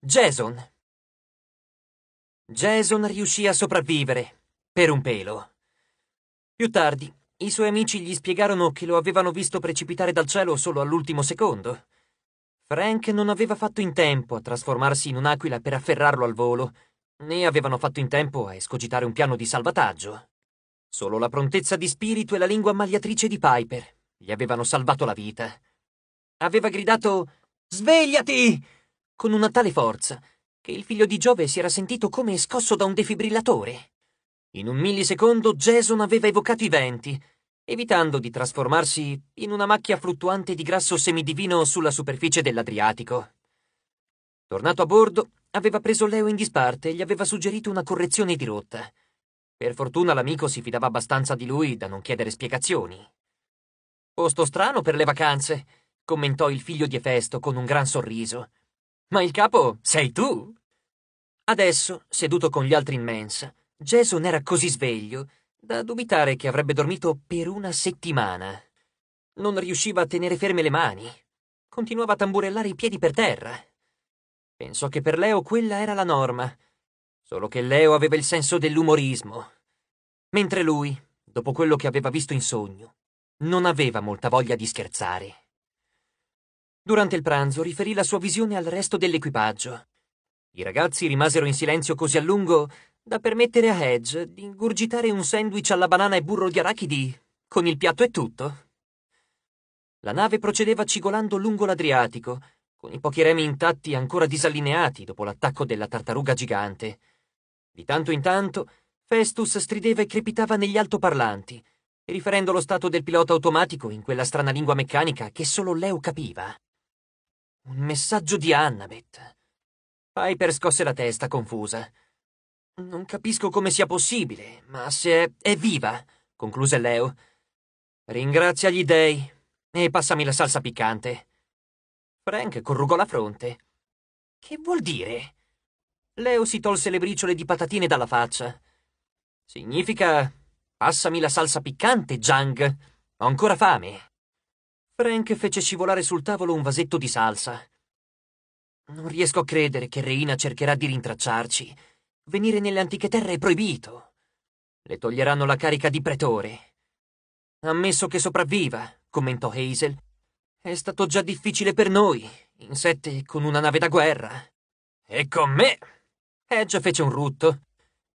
Jason. Jason riuscì a sopravvivere, per un pelo. Più tardi, i suoi amici gli spiegarono che lo avevano visto precipitare dal cielo solo all'ultimo secondo. Frank non aveva fatto in tempo a trasformarsi in un'aquila per afferrarlo al volo, né avevano fatto in tempo a escogitare un piano di salvataggio. Solo la prontezza di spirito e la lingua magliatrice di Piper gli avevano salvato la vita. Aveva gridato Svegliati! con una tale forza che il figlio di Giove si era sentito come scosso da un defibrillatore. In un millisecondo Jason aveva evocato i venti, evitando di trasformarsi in una macchia fluttuante di grasso semidivino sulla superficie dell'Adriatico. Tornato a bordo, aveva preso Leo in disparte e gli aveva suggerito una correzione di rotta. Per fortuna l'amico si fidava abbastanza di lui da non chiedere spiegazioni. Posto strano per le vacanze, commentò il figlio di Efesto con un gran sorriso ma il capo sei tu. Adesso, seduto con gli altri in mensa, Jason era così sveglio da dubitare che avrebbe dormito per una settimana. Non riusciva a tenere ferme le mani. Continuava a tamburellare i piedi per terra. Pensò che per Leo quella era la norma, solo che Leo aveva il senso dell'umorismo. Mentre lui, dopo quello che aveva visto in sogno, non aveva molta voglia di scherzare. Durante il pranzo riferì la sua visione al resto dell'equipaggio. I ragazzi rimasero in silenzio così a lungo da permettere a Hedge di ingurgitare un sandwich alla banana e burro di arachidi, con il piatto e tutto. La nave procedeva cigolando lungo l'Adriatico, con i pochi remi intatti ancora disallineati dopo l'attacco della tartaruga gigante. Di tanto in tanto, Festus strideva e crepitava negli altoparlanti, riferendo lo stato del pilota automatico in quella strana lingua meccanica che solo Leo capiva. Un messaggio di Annabeth. Piper scosse la testa, confusa. Non capisco come sia possibile, ma se è viva, concluse Leo. Ringrazia gli dei e passami la salsa piccante. Frank corrugò la fronte. Che vuol dire? Leo si tolse le briciole di patatine dalla faccia. Significa passami la salsa piccante, Jang. Ho ancora fame. Frank fece scivolare sul tavolo un vasetto di salsa. Non riesco a credere che Reina cercherà di rintracciarci. Venire nelle antiche terre è proibito. Le toglieranno la carica di pretore. Ammesso che sopravviva, commentò Hazel. È stato già difficile per noi, in sette con una nave da guerra. E con me? Edge eh fece un rutto.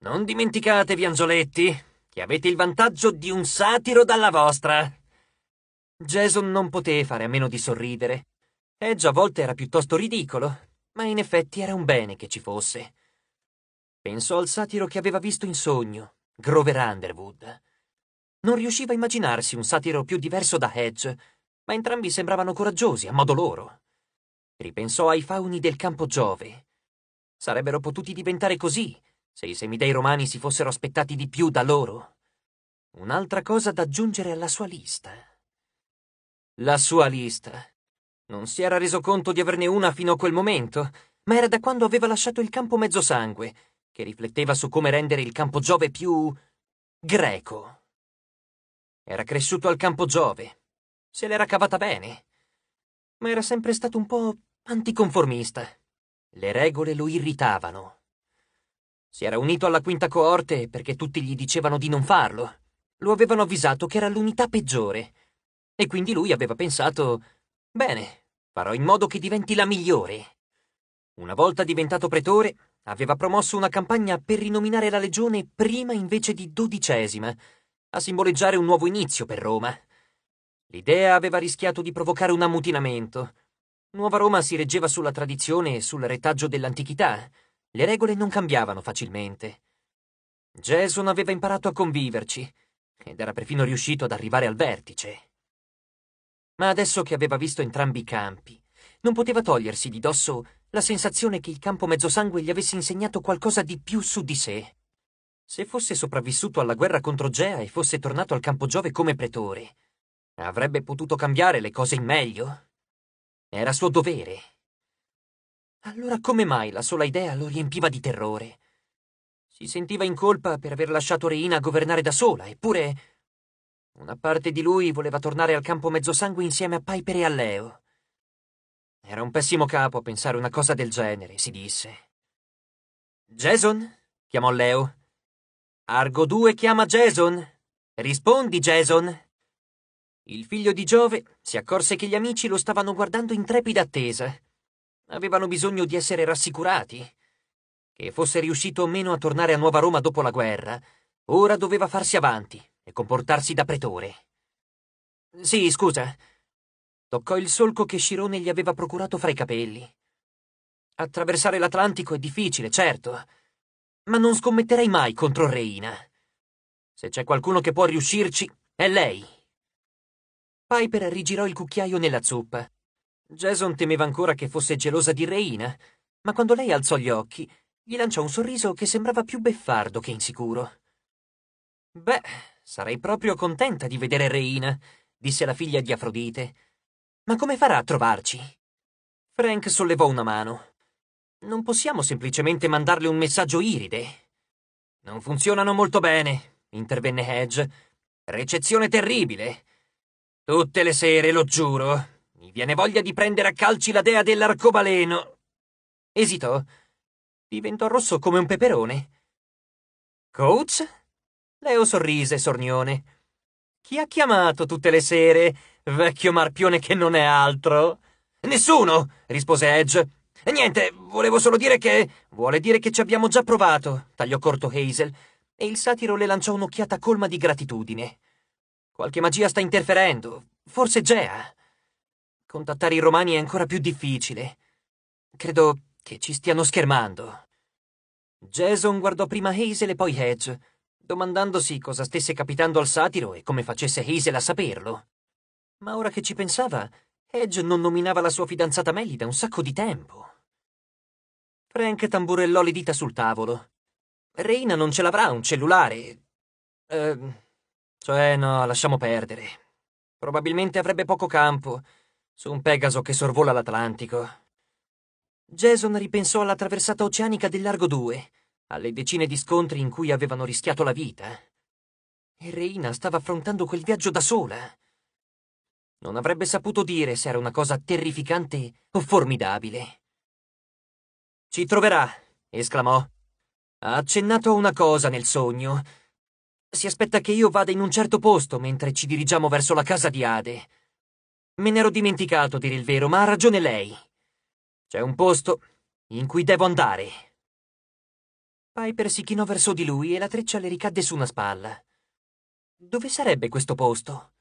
Non dimenticatevi, angioletti, che avete il vantaggio di un satiro dalla vostra. Jason non poté fare a meno di sorridere. Edge a volte era piuttosto ridicolo, ma in effetti era un bene che ci fosse. Pensò al satiro che aveva visto in sogno, Grover Underwood. Non riusciva a immaginarsi un satiro più diverso da Edge, ma entrambi sembravano coraggiosi a modo loro. Ripensò ai fauni del campo Giove. Sarebbero potuti diventare così se i semidei romani si fossero aspettati di più da loro. Un'altra cosa da aggiungere alla sua lista. La sua lista. Non si era reso conto di averne una fino a quel momento, ma era da quando aveva lasciato il campo mezzosangue, che rifletteva su come rendere il campo Giove più greco. Era cresciuto al campo Giove, se l'era cavata bene, ma era sempre stato un po' anticonformista. Le regole lo irritavano. Si era unito alla quinta coorte perché tutti gli dicevano di non farlo. Lo avevano avvisato che era l'unità peggiore e quindi lui aveva pensato, bene, farò in modo che diventi la migliore. Una volta diventato pretore, aveva promosso una campagna per rinominare la legione prima invece di dodicesima, a simboleggiare un nuovo inizio per Roma. L'idea aveva rischiato di provocare un ammutinamento. Nuova Roma si reggeva sulla tradizione e sul retaggio dell'antichità. Le regole non cambiavano facilmente. Jason aveva imparato a conviverci ed era perfino riuscito ad arrivare al vertice ma adesso che aveva visto entrambi i campi, non poteva togliersi di dosso la sensazione che il campo mezzosangue gli avesse insegnato qualcosa di più su di sé. Se fosse sopravvissuto alla guerra contro Gea e fosse tornato al campo Giove come pretore, avrebbe potuto cambiare le cose in meglio. Era suo dovere. Allora come mai la sola idea lo riempiva di terrore? Si sentiva in colpa per aver lasciato Reina governare da sola, eppure una parte di lui voleva tornare al campo mezzosangue insieme a Piper e a Leo. Era un pessimo capo a pensare una cosa del genere, si disse. Jason? chiamò Leo. Argo 2 chiama Jason. Rispondi, Jason. Il figlio di Giove si accorse che gli amici lo stavano guardando in trepida attesa. Avevano bisogno di essere rassicurati. Che fosse riuscito o meno a tornare a Nuova Roma dopo la guerra, ora doveva farsi avanti, e comportarsi da pretore. Sì, scusa. Toccò il solco che Scirone gli aveva procurato fra i capelli. Attraversare l'Atlantico è difficile, certo, ma non scommetterei mai contro Reina. Se c'è qualcuno che può riuscirci, è lei. Piper rigirò il cucchiaio nella zuppa. Jason temeva ancora che fosse gelosa di Reina, ma quando lei alzò gli occhi, gli lanciò un sorriso che sembrava più beffardo che insicuro. Beh, Sarei proprio contenta di vedere Reina, disse la figlia di Afrodite. Ma come farà a trovarci? Frank sollevò una mano. Non possiamo semplicemente mandarle un messaggio iride. Non funzionano molto bene, intervenne Hedge. Recezione terribile. Tutte le sere, lo giuro, mi viene voglia di prendere a calci la dea dell'arcobaleno. Esitò. Diventò rosso come un peperone. Coach? Leo sorrise, sornione. Chi ha chiamato tutte le sere, vecchio marpione che non è altro? Nessuno, rispose Edge. E niente, volevo solo dire che. Vuole dire che ci abbiamo già provato, tagliò corto Hazel, e il satiro le lanciò un'occhiata colma di gratitudine. Qualche magia sta interferendo, forse Gea. Contattare i romani è ancora più difficile. Credo che ci stiano schermando. Jason guardò prima Hazel e poi Hedge domandandosi cosa stesse capitando al satiro e come facesse Hazel a saperlo. Ma ora che ci pensava, Edge non nominava la sua fidanzata Melly da un sacco di tempo. Frank tamburellò le dita sul tavolo. Reina non ce l'avrà un cellulare. Eh, cioè, no, lasciamo perdere. Probabilmente avrebbe poco campo su un Pegaso che sorvola l'Atlantico. Jason ripensò alla traversata oceanica del Largo 2 alle decine di scontri in cui avevano rischiato la vita. Eh? E Reina stava affrontando quel viaggio da sola. Eh? Non avrebbe saputo dire se era una cosa terrificante o formidabile. Ci troverà, esclamò. Ha accennato a una cosa nel sogno. Si aspetta che io vada in un certo posto mentre ci dirigiamo verso la casa di Ade. Me n'ero dimenticato, dire il vero, ma ha ragione lei. C'è un posto in cui devo andare. Piper si chinò verso di lui e la treccia le ricadde su una spalla. Dove sarebbe questo posto?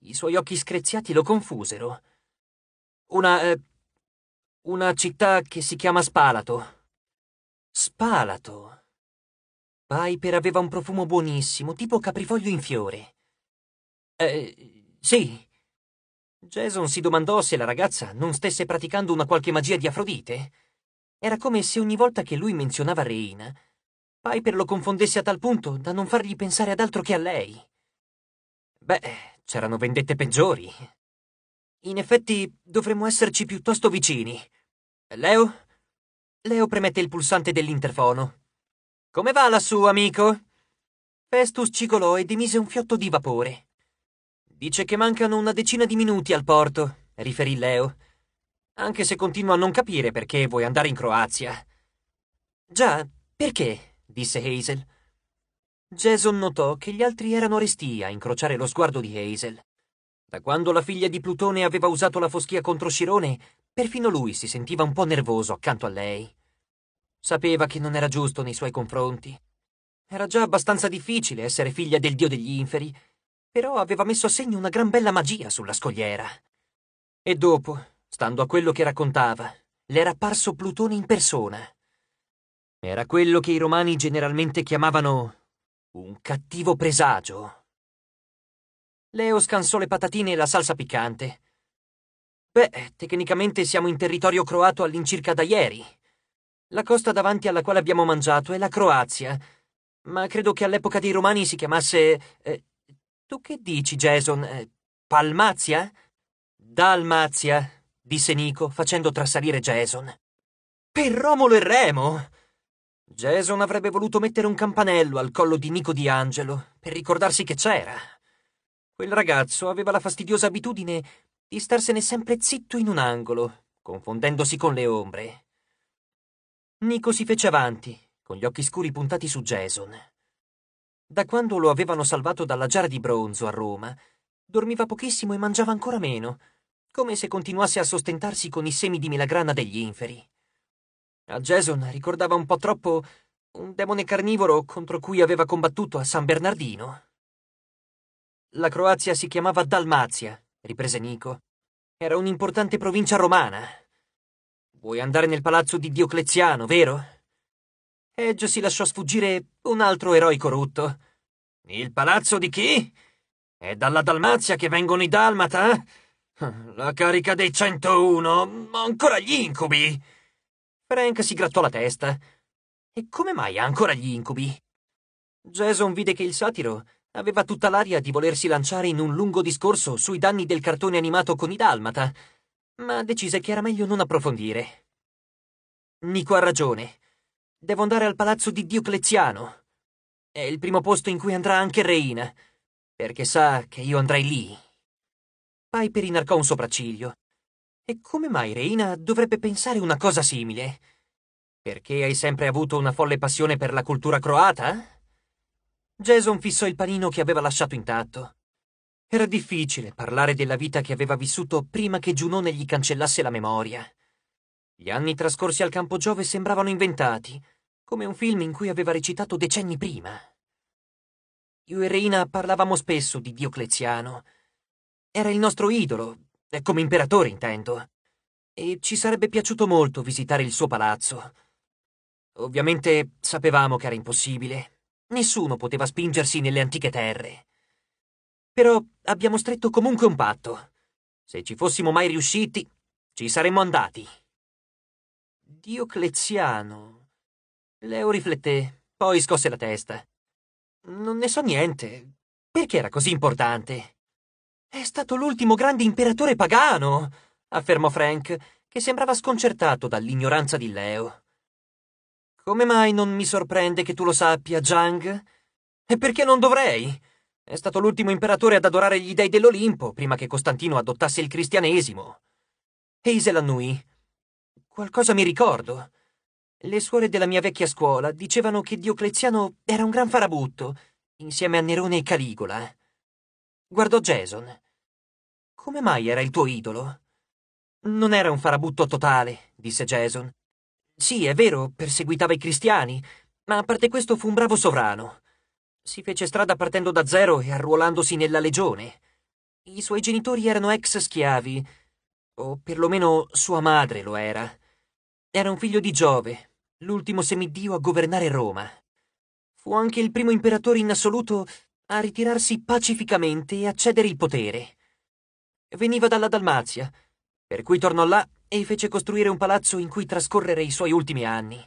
I suoi occhi screziati lo confusero. Una... Eh, una città che si chiama Spalato. Spalato. Piper aveva un profumo buonissimo, tipo caprifoglio in fiore. Eh, sì. Jason si domandò se la ragazza non stesse praticando una qualche magia di Afrodite. Era come se ogni volta che lui menzionava Reina, Piper lo confondesse a tal punto da non fargli pensare ad altro che a lei. Beh, c'erano vendette peggiori. In effetti, dovremmo esserci piuttosto vicini. Leo? Leo premette il pulsante dell'interfono. Come va lassù, amico? Festus cicolò ed emise un fiotto di vapore. Dice che mancano una decina di minuti al porto, riferì Leo anche se continuo a non capire perché vuoi andare in Croazia. Già, perché? disse Hazel. Jason notò che gli altri erano resti a incrociare lo sguardo di Hazel. Da quando la figlia di Plutone aveva usato la foschia contro Scirone, perfino lui si sentiva un po' nervoso accanto a lei. Sapeva che non era giusto nei suoi confronti. Era già abbastanza difficile essere figlia del dio degli inferi, però aveva messo a segno una gran bella magia sulla scogliera. E dopo, Stando a quello che raccontava, le era apparso Plutone in persona. Era quello che i romani generalmente chiamavano un cattivo presagio. Leo scansò le patatine e la salsa piccante. Beh, tecnicamente siamo in territorio croato all'incirca da ieri. La costa davanti alla quale abbiamo mangiato è la Croazia, ma credo che all'epoca dei Romani si chiamasse... Eh, tu che dici, Jason? Eh, Palmazia? Dalmazia disse Nico, facendo trasalire Jason. Per Romolo e Remo! Jason avrebbe voluto mettere un campanello al collo di Nico di Angelo per ricordarsi che c'era. Quel ragazzo aveva la fastidiosa abitudine di starsene sempre zitto in un angolo, confondendosi con le ombre. Nico si fece avanti, con gli occhi scuri puntati su Jason. Da quando lo avevano salvato dalla giara di bronzo a Roma, dormiva pochissimo e mangiava ancora meno come se continuasse a sostentarsi con i semi di melagrana degli inferi. A Jason ricordava un po' troppo un demone carnivoro contro cui aveva combattuto a San Bernardino. La Croazia si chiamava Dalmazia, riprese Nico. Era un'importante provincia romana. Vuoi andare nel palazzo di Diocleziano, vero? Edge si lasciò sfuggire un altro eroe corrotto. Il palazzo di chi? È dalla Dalmazia che vengono i Dalmata? Eh? La carica dei 101! Ho ancora gli incubi! Frank si grattò la testa. E come mai ha ancora gli incubi? Jason vide che il satiro aveva tutta l'aria di volersi lanciare in un lungo discorso sui danni del cartone animato con i Dalmata, ma decise che era meglio non approfondire. Nico ha ragione. Devo andare al palazzo di Diocleziano. È il primo posto in cui andrà anche Reina, perché sa che io andrei lì Piper inarcò un sopracciglio. E come mai Reina dovrebbe pensare una cosa simile? Perché hai sempre avuto una folle passione per la cultura croata? Jason fissò il panino che aveva lasciato intatto. Era difficile parlare della vita che aveva vissuto prima che Giunone gli cancellasse la memoria. Gli anni trascorsi al campo Giove sembravano inventati, come un film in cui aveva recitato decenni prima. Io e Reina parlavamo spesso di Diocleziano era il nostro idolo, eh, come imperatore intendo. E ci sarebbe piaciuto molto visitare il suo palazzo. Ovviamente sapevamo che era impossibile. Nessuno poteva spingersi nelle antiche terre. Però abbiamo stretto comunque un patto. Se ci fossimo mai riusciti, ci saremmo andati. Diocleziano. Leo rifletté, poi scosse la testa. Non ne so niente. Perché era così importante? È stato l'ultimo grande imperatore pagano, affermò Frank, che sembrava sconcertato dall'ignoranza di Leo. Come mai non mi sorprende che tu lo sappia, Zhang? E perché non dovrei? È stato l'ultimo imperatore ad adorare gli dei dell'Olimpo prima che Costantino adottasse il cristianesimo. Hazel annui. Qualcosa mi ricordo. Le suore della mia vecchia scuola dicevano che Diocleziano era un gran farabutto, insieme a Nerone e Caligola. Guardò Jason. Come mai era il tuo idolo? Non era un farabutto totale, disse Jason. Sì, è vero, perseguitava i cristiani, ma a parte questo fu un bravo sovrano. Si fece strada partendo da zero e arruolandosi nella legione. I suoi genitori erano ex schiavi, o perlomeno sua madre lo era. Era un figlio di Giove, l'ultimo semidio a governare Roma. Fu anche il primo imperatore in assoluto a ritirarsi pacificamente e a cedere il potere. Veniva dalla Dalmazia, per cui tornò là e fece costruire un palazzo in cui trascorrere i suoi ultimi anni.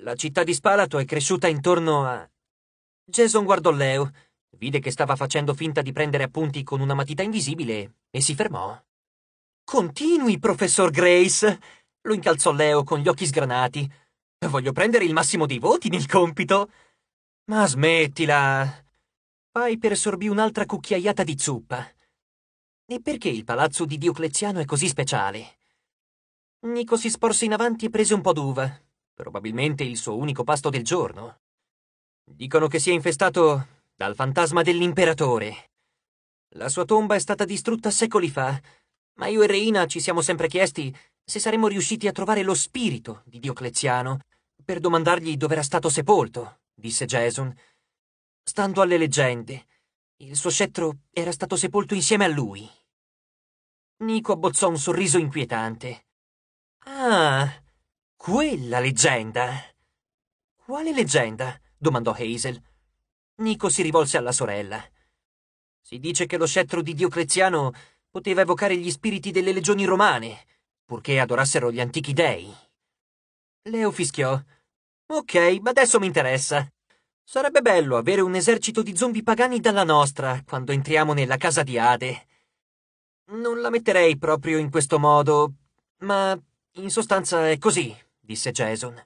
La città di Spalato è cresciuta intorno a... Jason guardò Leo, vide che stava facendo finta di prendere appunti con una matita invisibile e si fermò. Continui, professor Grace! lo incalzò Leo con gli occhi sgranati. Voglio prendere il massimo dei voti nel compito. Ma smettila, Piper sorbì un'altra cucchiaiata di zuppa. E perché il palazzo di Diocleziano è così speciale? Nico si sporse in avanti e prese un po' d'uva, probabilmente il suo unico pasto del giorno. Dicono che sia infestato dal fantasma dell'imperatore. La sua tomba è stata distrutta secoli fa, ma io e Reina ci siamo sempre chiesti se saremmo riusciti a trovare lo spirito di Diocleziano per domandargli dove era stato sepolto, disse Jason. Stando alle leggende, il suo scettro era stato sepolto insieme a lui. Nico abbozzò un sorriso inquietante. Ah, quella leggenda! Quale leggenda? domandò Hazel. Nico si rivolse alla sorella. Si dice che lo scettro di Diocleziano poteva evocare gli spiriti delle legioni romane, purché adorassero gli antichi dei. Leo fischiò. Ok, ma adesso mi interessa. Sarebbe bello avere un esercito di zombie pagani dalla nostra quando entriamo nella casa di Ade. Non la metterei proprio in questo modo, ma in sostanza è così, disse Jason.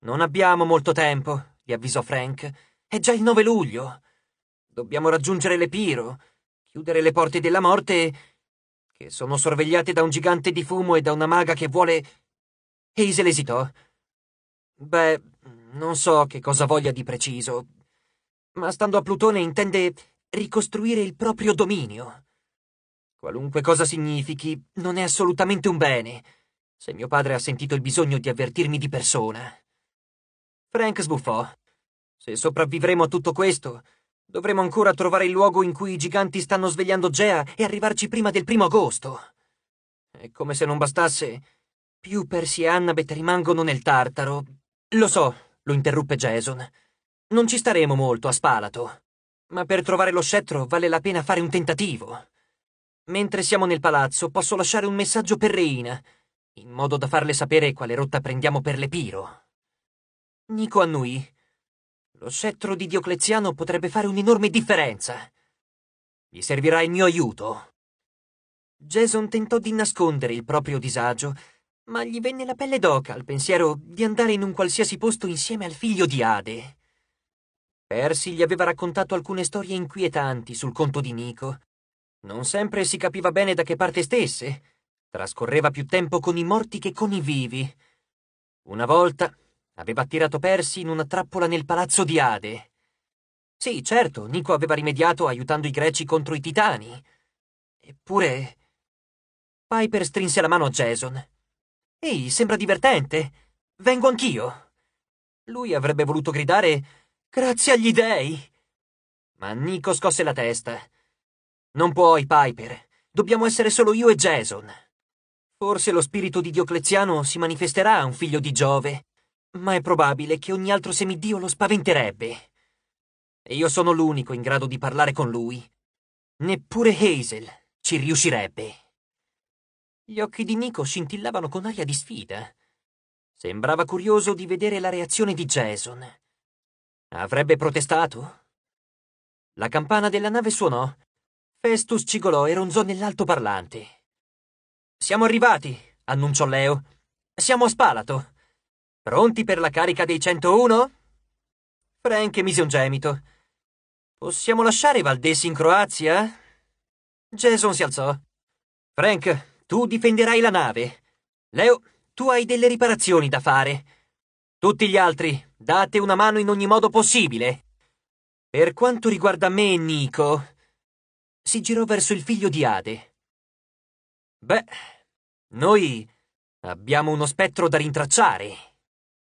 Non abbiamo molto tempo, gli avvisò Frank. È già il 9 luglio. Dobbiamo raggiungere l'Epiro, chiudere le porte della morte, che sono sorvegliate da un gigante di fumo e da una maga che vuole... Hazel esitò. Beh, non so che cosa voglia di preciso, ma stando a Plutone intende ricostruire il proprio dominio. Qualunque cosa significhi, non è assolutamente un bene, se mio padre ha sentito il bisogno di avvertirmi di persona. Frank sbuffò. Se sopravvivremo a tutto questo, dovremo ancora trovare il luogo in cui i giganti stanno svegliando Gea e arrivarci prima del primo agosto. E come se non bastasse, più Percy e Annabeth rimangono nel Tartaro. Lo so, lo interruppe Jason. Non ci staremo molto a Spalato, ma per trovare lo scettro vale la pena fare un tentativo. Mentre siamo nel palazzo posso lasciare un messaggio per Reina, in modo da farle sapere quale rotta prendiamo per l'Epiro. Nico annui. Lo scettro di Diocleziano potrebbe fare un'enorme differenza. Gli servirà il mio aiuto. Jason tentò di nascondere il proprio disagio ma gli venne la pelle d'oca al pensiero di andare in un qualsiasi posto insieme al figlio di Ade. Percy gli aveva raccontato alcune storie inquietanti sul conto di Nico. Non sempre si capiva bene da che parte stesse. Trascorreva più tempo con i morti che con i vivi. Una volta aveva attirato Percy in una trappola nel palazzo di Ade. Sì, certo, Nico aveva rimediato aiutando i greci contro i titani. Eppure... Piper strinse la mano a Jason Ehi, sembra divertente. Vengo anch'io. Lui avrebbe voluto gridare Grazie agli dèi. Ma Nico scosse la testa. Non puoi, Piper. Dobbiamo essere solo io e Jason. Forse lo spirito di Diocleziano si manifesterà a un figlio di Giove, ma è probabile che ogni altro semidio lo spaventerebbe. E io sono l'unico in grado di parlare con lui. Neppure Hazel ci riuscirebbe. Gli occhi di Nico scintillavano con aria di sfida. Sembrava curioso di vedere la reazione di Jason. Avrebbe protestato? La campana della nave suonò. Festus cigolò e ronzò nell'altoparlante. Siamo arrivati, annunciò Leo. Siamo a Spalato. Pronti per la carica dei 101? Frank mise un gemito. Possiamo lasciare Valdesi in Croazia? Jason si alzò. Frank, tu difenderai la nave. Leo, tu hai delle riparazioni da fare. Tutti gli altri, date una mano in ogni modo possibile. Per quanto riguarda me e Nico, si girò verso il figlio di Ade. Beh, noi abbiamo uno spettro da rintracciare.